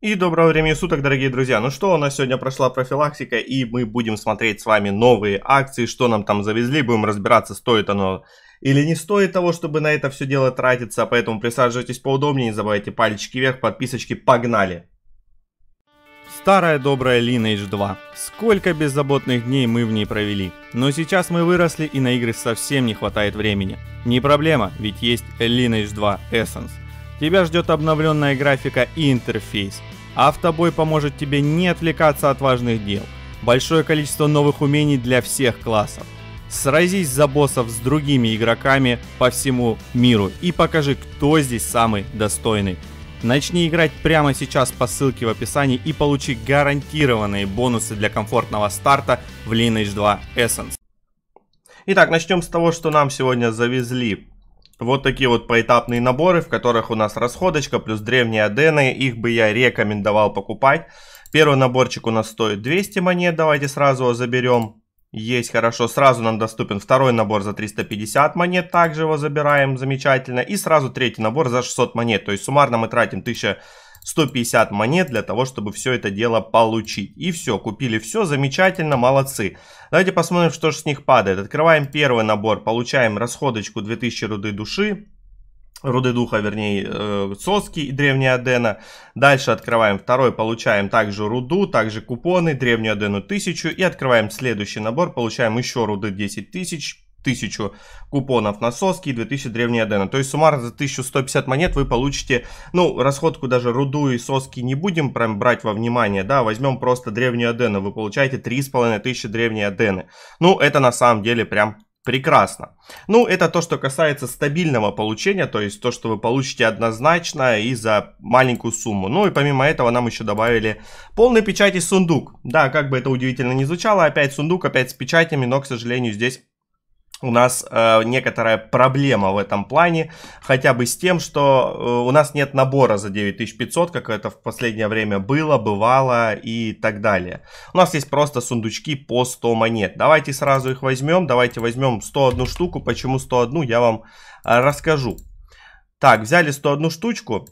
И доброго времени суток, дорогие друзья. Ну что, у нас сегодня прошла профилактика, и мы будем смотреть с вами новые акции, что нам там завезли, будем разбираться, стоит оно или не стоит того, чтобы на это все дело тратиться. Поэтому присаживайтесь поудобнее, не забывайте пальчики вверх, подписочки, погнали! Старая добрая Lineage 2. Сколько беззаботных дней мы в ней провели. Но сейчас мы выросли и на игры совсем не хватает времени. Не проблема, ведь есть Lineage 2 Essence – Тебя ждет обновленная графика и интерфейс. Автобой поможет тебе не отвлекаться от важных дел. Большое количество новых умений для всех классов. Сразись за боссов с другими игроками по всему миру и покажи, кто здесь самый достойный. Начни играть прямо сейчас по ссылке в описании и получи гарантированные бонусы для комфортного старта в Lineage 2 Essence. Итак, начнем с того, что нам сегодня завезли вот такие вот поэтапные наборы, в которых у нас расходочка плюс древние адены. Их бы я рекомендовал покупать. Первый наборчик у нас стоит 200 монет. Давайте сразу его заберем. Есть, хорошо. Сразу нам доступен второй набор за 350 монет. Также его забираем, замечательно. И сразу третий набор за 600 монет. То есть суммарно мы тратим 1000 150 монет для того, чтобы все это дело получить. И все, купили все, замечательно, молодцы. Давайте посмотрим, что же с них падает. Открываем первый набор, получаем расходочку 2000 руды души. Руды духа, вернее, э, соски и древняя Адена. Дальше открываем второй, получаем также руду, также купоны, древнюю Адену 1000. И открываем следующий набор, получаем еще руды 10 тысяч, 1000 купонов на соски и 2000 древней адена. То есть суммарно за 1150 монет вы получите, ну, расходку даже руду и соски не будем прям брать во внимание, да, возьмем просто древнюю адену, вы получаете 3500 древней адены. Ну, это на самом деле прям прекрасно. Ну, это то, что касается стабильного получения, то есть то, что вы получите однозначно и за маленькую сумму. Ну и помимо этого нам еще добавили полный печати сундук. Да, как бы это удивительно не звучало, опять сундук, опять с печатями, но, к сожалению, здесь у нас э, некоторая проблема в этом плане, хотя бы с тем, что э, у нас нет набора за 9500, как это в последнее время было, бывало и так далее. У нас есть просто сундучки по 100 монет. Давайте сразу их возьмем, давайте возьмем 101 штуку. Почему 101, я вам э, расскажу. Так, взяли 101 штучку.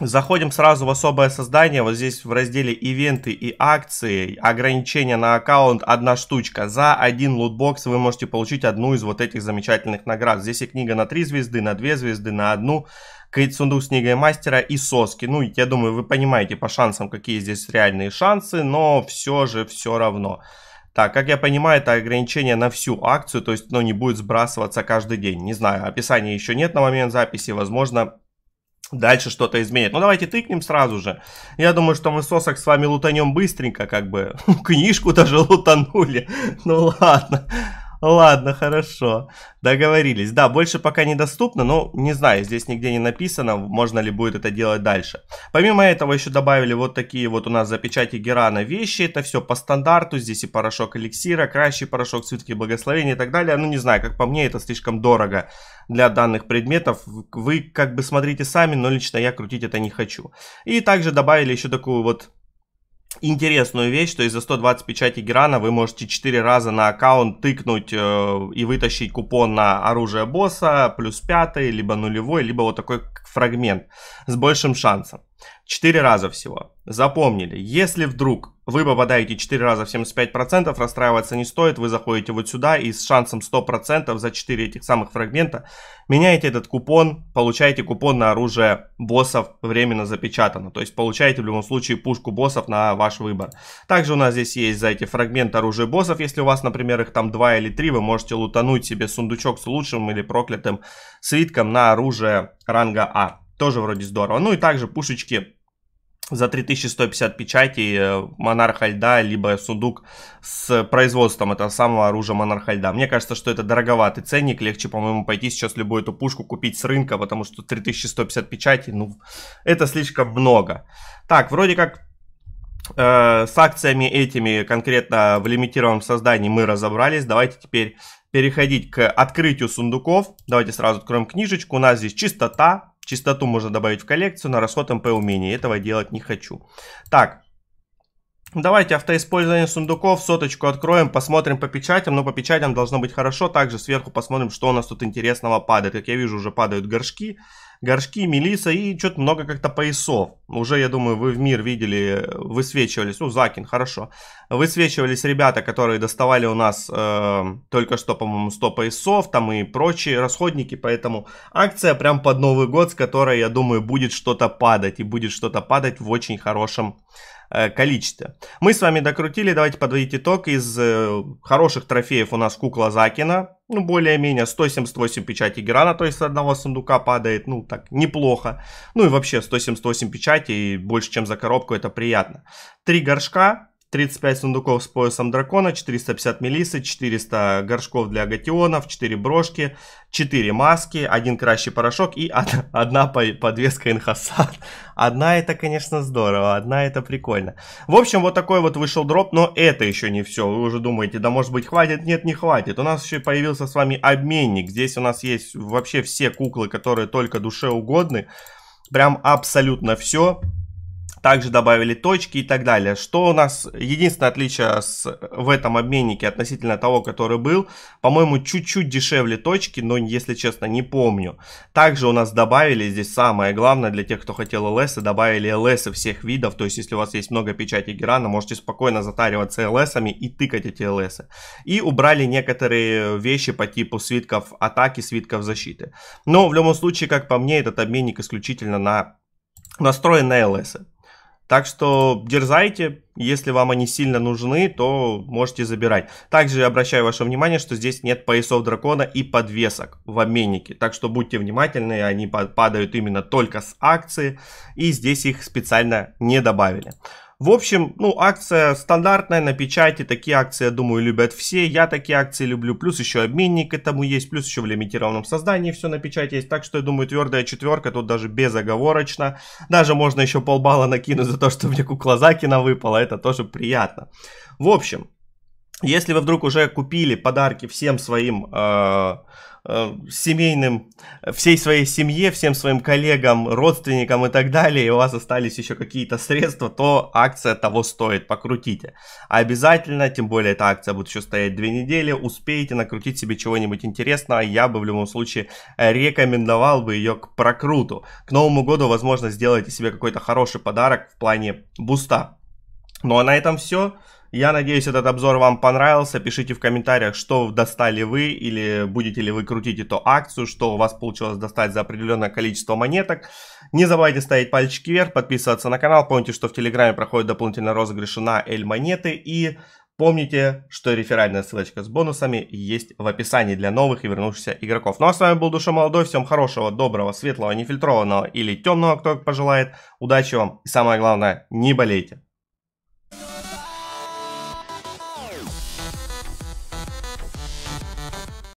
Заходим сразу в особое создание. Вот здесь в разделе ивенты и акции. Ограничение на аккаунт одна штучка. За один лутбокс вы можете получить одну из вот этих замечательных наград. Здесь и книга на три звезды, на две звезды, на одну. Сундук с книгой мастера и соски. Ну, я думаю, вы понимаете по шансам, какие здесь реальные шансы, но все же все равно. Так, как я понимаю, это ограничение на всю акцию, то есть, ну, не будет сбрасываться каждый день. Не знаю, описания еще нет на момент записи, возможно, дальше что-то изменит. Ну, давайте тыкнем сразу же. Я думаю, что мы сосок с вами лутанем быстренько, как бы. Книжку даже лутанули. Ну, ладно. Ладно, хорошо. Договорились. Да, больше пока недоступно, но не знаю, здесь нигде не написано, можно ли будет это делать дальше. Помимо этого еще добавили вот такие вот у нас запечати Герана вещи. Это все по стандарту. Здесь и порошок эликсира, кращий порошок, цветки благословения и так далее. Ну, не знаю, как по мне, это слишком дорого для данных предметов. Вы как бы смотрите сами, но лично я крутить это не хочу. И также добавили еще такую вот интересную вещь, что из-за 120 печати Герана вы можете 4 раза на аккаунт тыкнуть э, и вытащить купон на оружие босса, плюс 5, либо нулевой, либо вот такой фрагмент с большим шансом. 4 раза всего. Запомнили, если вдруг вы попадаете 4 раза в 75%, расстраиваться не стоит, вы заходите вот сюда и с шансом 100% за 4 этих самых фрагмента меняете этот купон, получаете купон на оружие боссов временно запечатано, то есть получаете в любом случае пушку боссов на ваш выбор. Также у нас здесь есть за эти фрагменты оружия боссов, если у вас, например, их там 2 или 3, вы можете лутануть себе сундучок с лучшим или проклятым свитком на оружие ранга А. Тоже вроде здорово. Ну и также пушечки за 3150 печатей э, монарха льда, либо сундук с производством этого самого оружия монарха льда. Мне кажется, что это дороговатый ценник, легче, по-моему, пойти сейчас любую эту пушку купить с рынка, потому что 3150 печатей, ну, это слишком много. Так, вроде как э, с акциями этими, конкретно в лимитированном создании мы разобрались. Давайте теперь переходить к открытию сундуков. Давайте сразу откроем книжечку. У нас здесь чистота, Чистоту можно добавить в коллекцию на расход МП умений. Этого делать не хочу. Так, Давайте автоиспользование сундуков, соточку откроем, посмотрим по печатям, но по печатям должно быть хорошо. Также сверху посмотрим, что у нас тут интересного падает. Как я вижу, уже падают горшки горшки, мелиса и что-то много как-то поясов. Уже, я думаю, вы в мир видели, высвечивались, ну, Закин, хорошо. Высвечивались ребята, которые доставали у нас э, только что, по-моему, 100 поясов, там и прочие расходники, поэтому акция прям под Новый год, с которой, я думаю, будет что-то падать, и будет что-то падать в очень хорошем Э, количество. Мы с вами докрутили, давайте подводить итог. Из э, хороших трофеев у нас кукла Закина, ну, более-менее, 178 печатей Герана, то есть с одного сундука падает, ну, так, неплохо. Ну, и вообще, 178 и больше, чем за коробку, это приятно. Три горшка, 35 сундуков с поясом дракона, 450 мелисы, 400 горшков для агатионов, 4 брошки, 4 маски, один кращий порошок и одна подвеска инхасад. Одна это, конечно, здорово, одна это прикольно. В общем, вот такой вот вышел дроп, но это еще не все. Вы уже думаете, да может быть хватит? Нет, не хватит. У нас еще появился с вами обменник. Здесь у нас есть вообще все куклы, которые только душе угодны. Прям абсолютно все также добавили точки и так далее. Что у нас единственное отличие с, в этом обменнике относительно того, который был, по-моему, чуть-чуть дешевле точки, но, если честно, не помню. Также у нас добавили здесь самое главное для тех, кто хотел ЛС, добавили ЛС всех видов, то есть если у вас есть много печати Герана, можете спокойно затариваться ЛСами и тыкать эти ЛСы. И убрали некоторые вещи по типу свитков атаки, свитков защиты. Но в любом случае, как по мне, этот обменник исключительно на настроен на ЛСы. Так что дерзайте, если вам они сильно нужны, то можете забирать. Также обращаю ваше внимание, что здесь нет поясов дракона и подвесок в обменнике. Так что будьте внимательны, они падают именно только с акции. И здесь их специально не добавили. В общем, ну, акция стандартная на печати. Такие акции, я думаю, любят все. Я такие акции люблю. Плюс еще обменник этому есть. Плюс еще в лимитированном создании все на печати есть. Так что, я думаю, твердая четверка тут даже безоговорочно. Даже можно еще полбалла накинуть за то, что мне кукла Закина выпала. Это тоже приятно. В общем, если вы вдруг уже купили подарки всем своим э, э, семейным, всей своей семье, всем своим коллегам, родственникам и так далее, и у вас остались еще какие-то средства, то акция того стоит, покрутите. Обязательно, тем более эта акция будет еще стоять две недели, успейте накрутить себе чего-нибудь интересного, я бы в любом случае рекомендовал бы ее к прокруту. К Новому году, возможно, сделайте себе какой-то хороший подарок в плане буста. Ну а на этом все. Я надеюсь, этот обзор вам понравился. Пишите в комментариях, что достали вы или будете ли вы крутить эту акцию, что у вас получилось достать за определенное количество монеток. Не забывайте ставить пальчики вверх, подписываться на канал. Помните, что в Телеграме проходит дополнительно розыгрыш на эль монеты. И помните, что реферальная ссылочка с бонусами есть в описании для новых и вернувшихся игроков. Ну а с вами был Душа Молодой. Всем хорошего, доброго, светлого, нефильтрованного или темного, кто пожелает. Удачи вам и самое главное, не болейте.